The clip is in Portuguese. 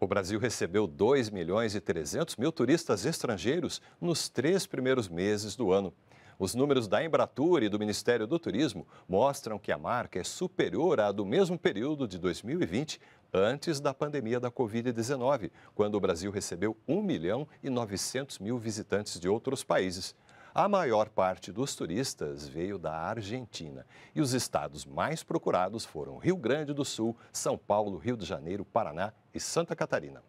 O Brasil recebeu 2 milhões e 300 mil turistas estrangeiros nos três primeiros meses do ano. Os números da Embratur e do Ministério do Turismo mostram que a marca é superior à do mesmo período de 2020, antes da pandemia da Covid-19, quando o Brasil recebeu 1 milhão e 900 mil visitantes de outros países. A maior parte dos turistas veio da Argentina e os estados mais procurados foram Rio Grande do Sul, São Paulo, Rio de Janeiro, Paraná e Santa Catarina.